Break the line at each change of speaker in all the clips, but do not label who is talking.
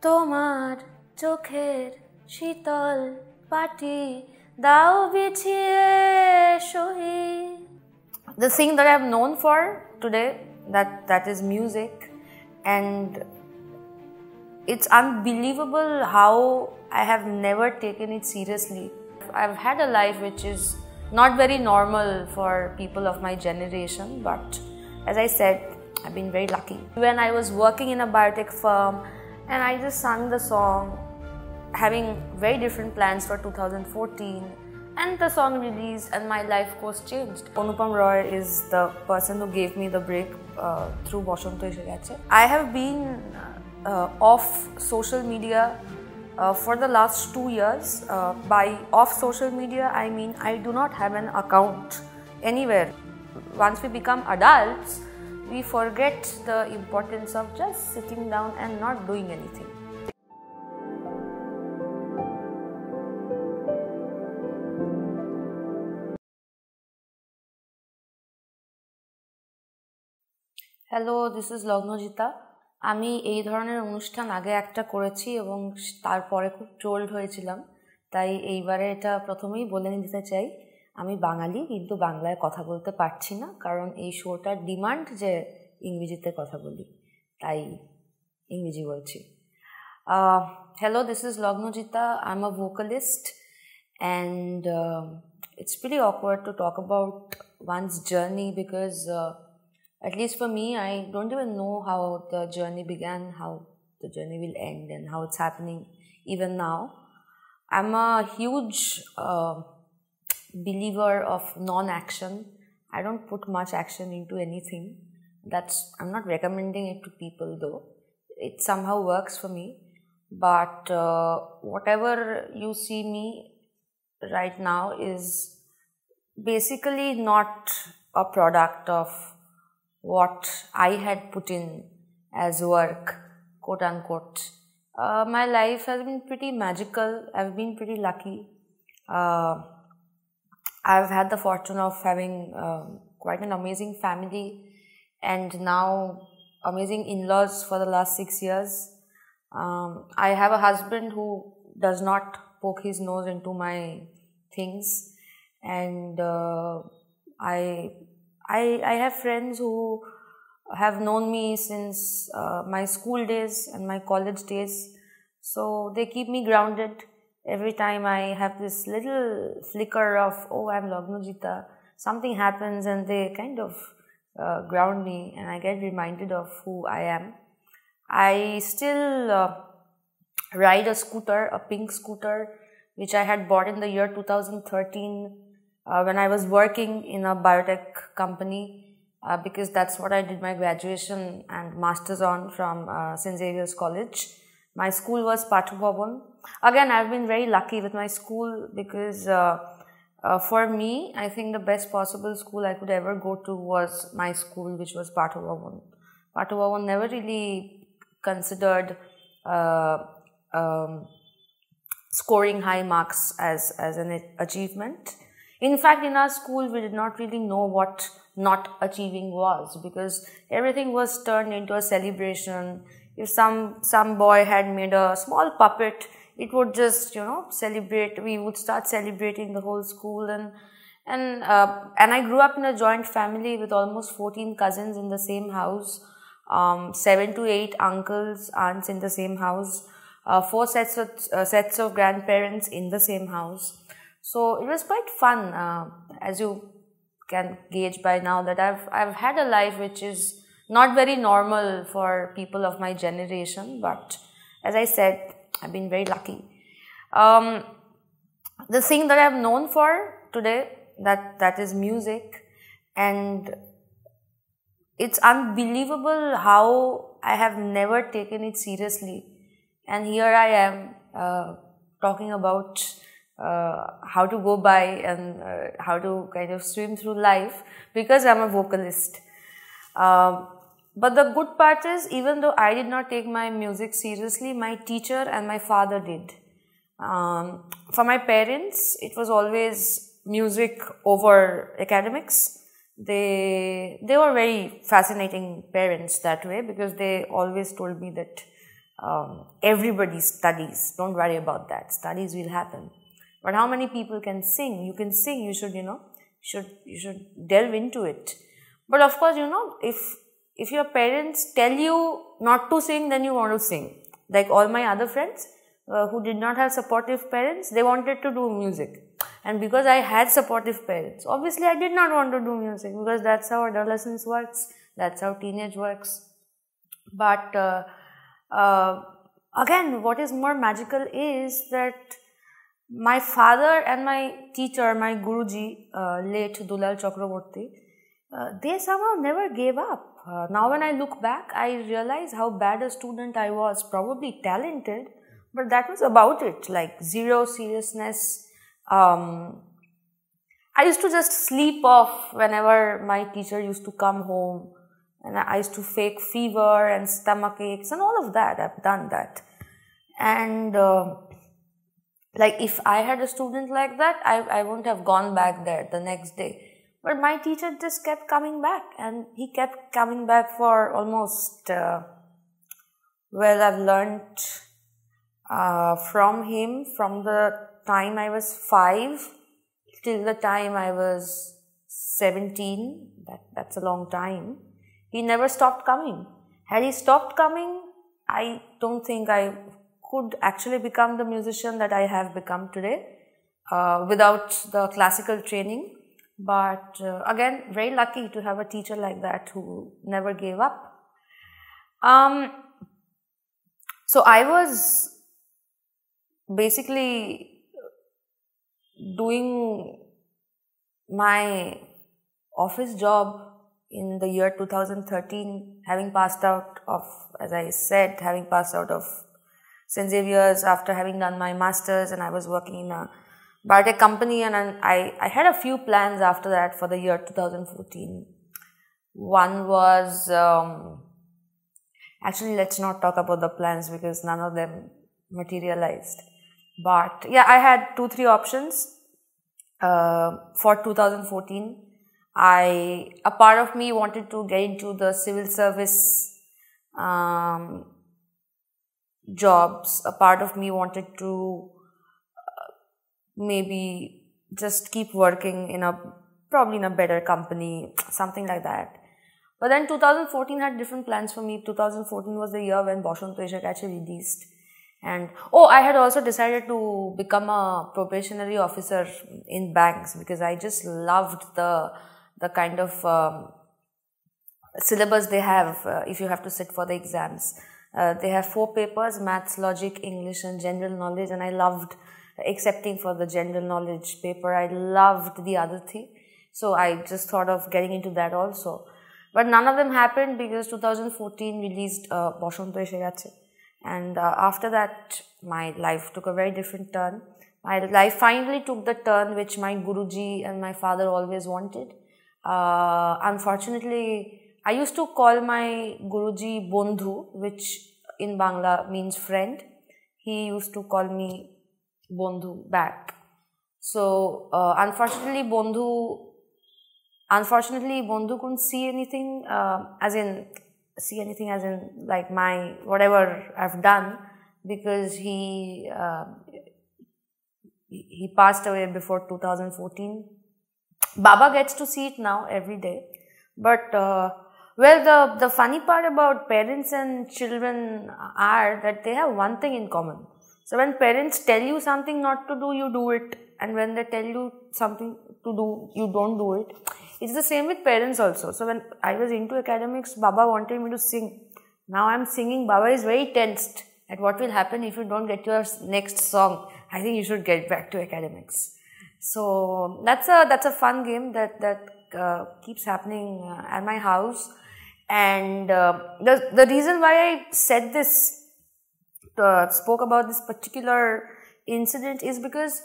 The thing that I've known for today, that, that is music, and it's unbelievable how I have never taken it seriously. I've had a life which is not very normal for people of my generation, but as I said, I've been very lucky. When I was working in a biotech firm, and I just sang the song, having very different plans for 2014. And the song released, and my life course changed. Onupam Roy is the person who gave me the break uh, through Boshonto Ishigache. I have been uh, off social media uh, for the last two years. Uh, by off social media, I mean I do not have an account anywhere. Once we become adults, we forget the importance of just sitting down and not doing anything. Hello this is Lagnajita আমি এই ধরনের অনুষ্ঠান আগে একটা করেছি এবং তারপরে খুব ট্রোল্ড হয়েছিলাম তাই এইবারে এটা প্রথমেই বলে নিতে চাই আমি বাঙালি কিন্তু বাংলায় কথা বলতে পারছি না কারণ এই শোটার ডিমান্ড যে ইংরেজিতে কথা বলি তাই ইংরেজি বলছি hello, this is Lognojita. I'm a vocalist, and uh, it's pretty awkward to talk about one's journey because, uh, at least for me, I don't even know how the journey began, how the journey will end, and how it's happening even now. I'm a huge uh, believer of non-action. I don't put much action into anything. That's I'm not recommending it to people though. It somehow works for me. But uh, whatever you see me right now is basically not a product of what I had put in as work, quote unquote. Uh, my life has been pretty magical. I've been pretty lucky. Uh, I've had the fortune of having um, quite an amazing family and now amazing in-laws for the last six years. Um, I have a husband who does not poke his nose into my things, and uh, I, I, I have friends who have known me since uh, my school days and my college days, so they keep me grounded every time I have this little flicker of, oh, I'm Lagnojita, something happens and they kind of uh, ground me and I get reminded of who I am. I still uh, ride a scooter, a pink scooter, which I had bought in the year 2013 uh, when I was working in a biotech company uh, because that's what I did my graduation and master's on from uh, St. Xavier's College. My school was Patubhavan. Again, I've been very lucky with my school because uh, uh, for me, I think the best possible school I could ever go to was my school, which was Patubhavan. Patubhavan never really considered uh, um, scoring high marks as, as an achievement. In fact, in our school, we did not really know what not achieving was because everything was turned into a celebration if some some boy had made a small puppet it would just you know celebrate we would start celebrating the whole school and and uh, and I grew up in a joint family with almost 14 cousins in the same house um, 7 to 8 uncles aunts in the same house uh, four sets of uh, sets of grandparents in the same house so it was quite fun uh, as you can gauge by now that I've I've had a life which is not very normal for people of my generation, but as I said, I've been very lucky. Um, the thing that I'm known for today, that, that is music, and it's unbelievable how I have never taken it seriously. And here I am uh, talking about uh, how to go by and uh, how to kind of swim through life because I'm a vocalist. Um, but the good part is, even though I did not take my music seriously, my teacher and my father did. Um, for my parents, it was always music over academics. They they were very fascinating parents that way because they always told me that um, everybody studies. Don't worry about that. Studies will happen. But how many people can sing? You can sing. You should you know should you should delve into it. But of course, you know if if your parents tell you not to sing, then you want to sing. Like all my other friends uh, who did not have supportive parents, they wanted to do music. And because I had supportive parents, obviously I did not want to do music because that's how adolescence works, that's how teenage works. But uh, uh, again, what is more magical is that my father and my teacher, my Guruji, uh, late Dulal Chakraborty, uh, they somehow never gave up uh, now, when I look back, I realize how bad a student I was, probably talented, but that was about it like zero seriousness. Um, I used to just sleep off whenever my teacher used to come home, and I used to fake fever and stomach aches and all of that. I've done that. And uh, like, if I had a student like that, I, I wouldn't have gone back there the next day but my teacher just kept coming back, and he kept coming back for almost, uh, well, I've learned uh, from him from the time I was five till the time I was 17. That, that's a long time. He never stopped coming. Had he stopped coming, I don't think I could actually become the musician that I have become today uh, without the classical training but uh, again, very lucky to have a teacher like that who never gave up. Um, so I was basically doing my office job in the year 2013, having passed out of, as I said, having passed out of St. Xavier's after having done my master's, and I was working in a biotech company, and, and I, I had a few plans after that for the year 2014. One was um, actually, let's not talk about the plans because none of them materialized. But yeah, I had two, three options uh, for 2014. I a part of me wanted to get into the civil service um, jobs. A part of me wanted to maybe just keep working in a probably in a better company, something like that. But then 2014 had different plans for me. 2014 was the year when Boshon Toeshak actually released. And oh, I had also decided to become a probationary officer in banks because I just loved the the kind of um, syllabus they have uh, if you have to sit for the exams. Uh, they have four papers maths, logic, English, and general knowledge, and I loved excepting for the general knowledge paper. I loved the other three. So I just thought of getting into that also. But none of them happened because 2014 released uh, Boshonto Eshe And uh, after that, my life took a very different turn. My life finally took the turn which my Guruji and my father always wanted. Uh, unfortunately, I used to call my Guruji Bondhu, which in Bangla means friend. He used to call me Bondhu back. So uh, unfortunately, Bondhu, unfortunately, Bondhu couldn't see anything, um, as in see anything, as in like my whatever I've done, because he um, he passed away before 2014. Baba gets to see it now every day, but. Uh, well, the, the funny part about parents and children are that they have one thing in common so when parents tell you something not to do, you do it. And when they tell you something to do, you don't do it. It's the same with parents also. So when I was into academics, Baba wanted me to sing. Now I'm singing, Baba is very tensed at what will happen if you don't get your next song. I think you should get back to academics. So that's a that's a fun game that that uh, keeps happening uh, at my house. And uh, the the reason why I said this uh, spoke about this particular incident is because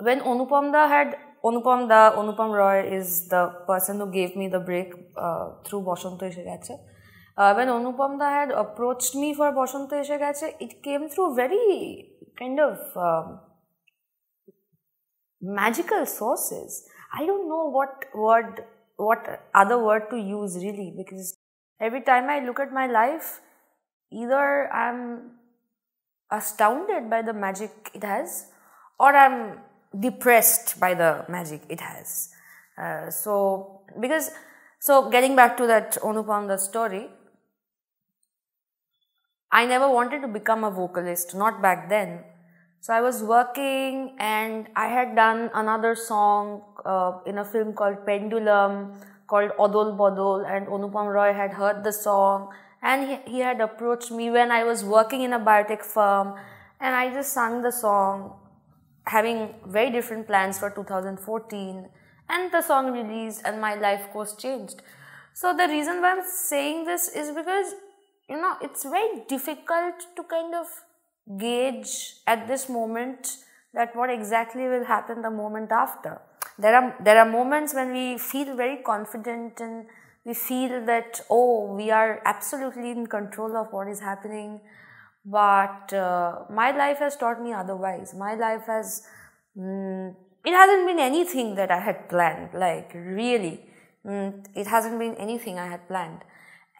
when Onupamda had Onupamda, Onupam Roy is the person who gave me the break uh, through Boshanto Ishigache. Uh, when Onupamda had approached me for Boshanto Ishigache, it came through very kind of um, magical sources. I don't know what word, what other word to use really because every time I look at my life, either I'm astounded by the magic it has or I'm depressed by the magic it has. Uh, so, because, so getting back to that Onupanda story, I never wanted to become a vocalist, not back then. So I was working and I had done another song uh, in a film called Pendulum called Odol Bodol and Onupam Roy had heard the song and he, he had approached me when I was working in a biotech firm and I just sang the song having very different plans for 2014 and the song released and my life course changed. So the reason why I'm saying this is because you know it's very difficult to kind of gauge at this moment that what exactly will happen the moment after. There are there are moments when we feel very confident and we feel that oh we are absolutely in control of what is happening but uh, my life has taught me otherwise my life has mm, it hasn't been anything that i had planned like really mm, it hasn't been anything i had planned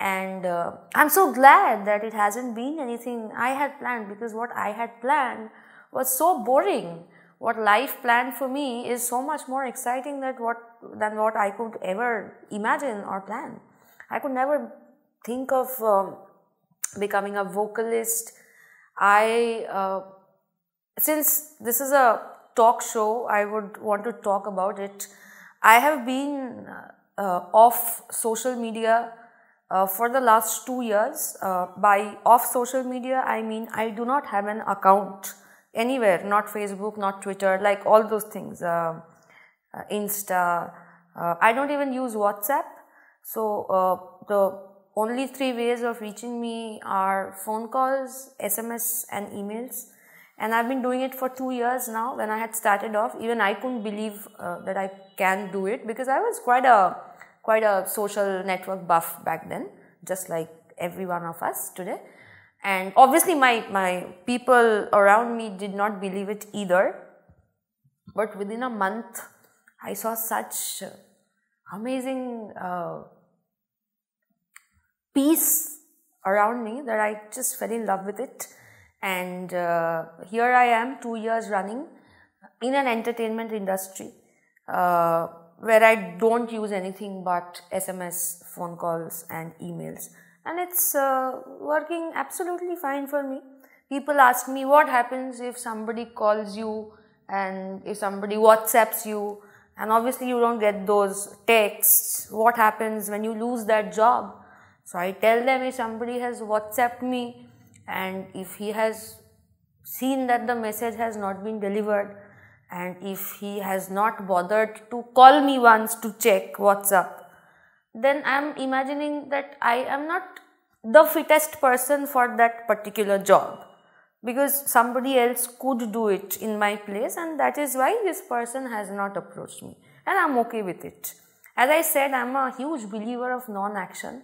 and uh, i'm so glad that it hasn't been anything i had planned because what i had planned was so boring what life planned for me is so much more exciting than what than what I could ever imagine or plan. I could never think of um, becoming a vocalist. I uh, since this is a talk show, I would want to talk about it. I have been uh, off social media uh, for the last two years. Uh, by off social media, I mean I do not have an account anywhere, not Facebook, not Twitter, like all those things, uh, uh, Insta. Uh, I don't even use WhatsApp. So uh, the only three ways of reaching me are phone calls, SMS, and emails. And I've been doing it for two years now. When I had started off, even I couldn't believe uh, that I can do it because I was quite a quite a social network buff back then, just like every one of us today. And obviously, my, my people around me did not believe it either. But within a month, I saw such amazing uh, peace around me that I just fell in love with it. And uh, here I am, two years running in an entertainment industry uh, where I don't use anything but SMS, phone calls, and emails and it's uh, working absolutely fine for me. People ask me what happens if somebody calls you and if somebody WhatsApps you and obviously you don't get those texts. What happens when you lose that job? So I tell them if somebody has WhatsApped me and if he has seen that the message has not been delivered and if he has not bothered to call me once to check WhatsApp, then I'm imagining that I am not the fittest person for that particular job because somebody else could do it in my place and that is why this person has not approached me and I'm okay with it. As I said, I'm a huge believer of non action.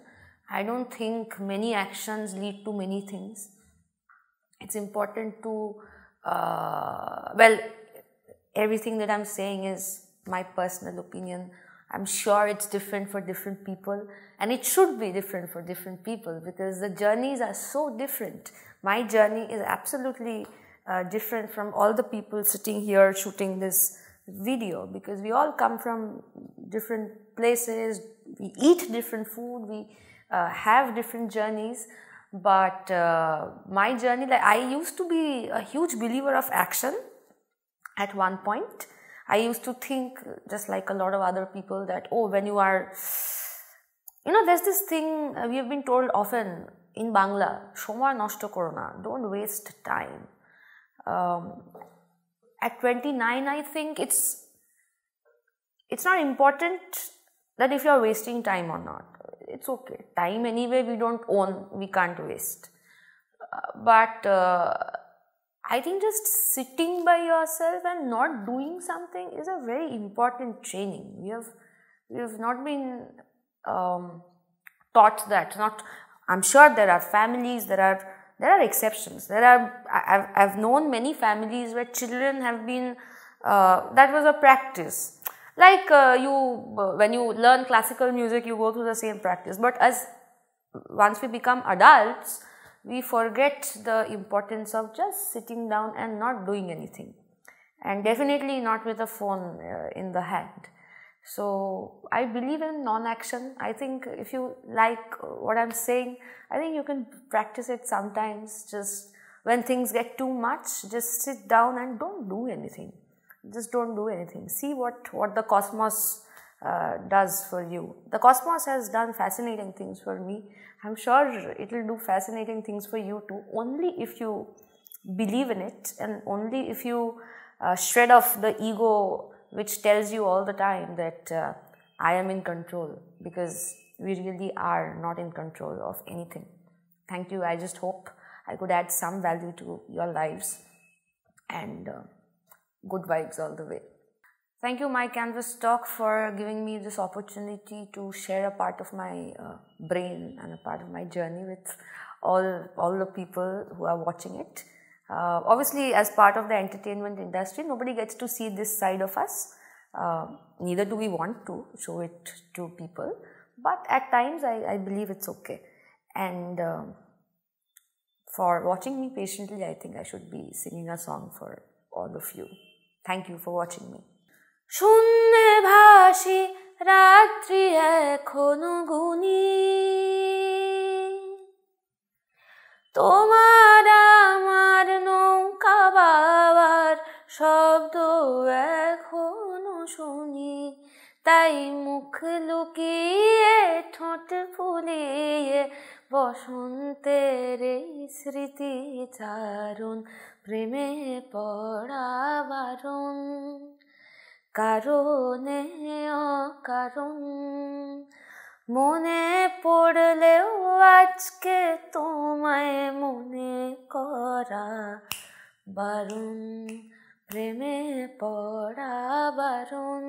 I don't think many actions lead to many things. It's important to, uh, well, everything that I'm saying is my personal opinion. I'm sure it's different for different people, and it should be different for different people because the journeys are so different. My journey is absolutely uh, different from all the people sitting here shooting this video because we all come from different places, we eat different food, we uh, have different journeys. But uh, my journey, like I used to be a huge believer of action at one point I used to think, uh, just like a lot of other people, that, oh, when you are, you know, there's this thing uh, we have been told often in Bangla, Shomar Noshto Corona, don't waste time. Um, at 29, I think it's it's not important that if you're wasting time or not. It's okay. Time, anyway, we don't own, we can't waste. Uh, but uh, I think just sitting by yourself and not doing something is a very important training. We have we have not been um, taught that. Not I'm sure there are families, there are there are exceptions. There are I've I've known many families where children have been uh, that was a practice. Like uh, you when you learn classical music, you go through the same practice. But as once we become adults, we forget the importance of just sitting down and not doing anything and definitely not with a phone uh, in the hand so i believe in non action i think if you like what i'm saying i think you can practice it sometimes just when things get too much just sit down and don't do anything just don't do anything see what what the cosmos uh, does for you. The cosmos has done fascinating things for me. I'm sure it will do fascinating things for you too, only if you believe in it and only if you uh, shred off the ego which tells you all the time that uh, I am in control because we really are not in control of anything. Thank you. I just hope I could add some value to your lives and uh, good vibes all the way. Thank you, My Canvas Talk, for giving me this opportunity to share a part of my uh, brain and a part of my journey with all, all the people who are watching it. Uh, obviously, as part of the entertainment industry, nobody gets to see this side of us. Uh, neither do we want to show it to people. But at times, I, I believe it's okay. And um, for watching me patiently, I think I should be singing a song for all of you. Thank you for watching me. শূন্যে ভাসি রাত্রি এখন গুনি
তোমার
আমার নৌকা বাবার শব্দ এখনো শুনি তাই মুখ লুকিয়ে ঠোঁট ফুলিয়ে বসন্তের এই স্মৃতি চারণ প্রেমে পড়া বারণ কারণে কারণ মনে পড়লেও আজকে তোমায় মনে করা বারণ প্রেমে পড়া বারণ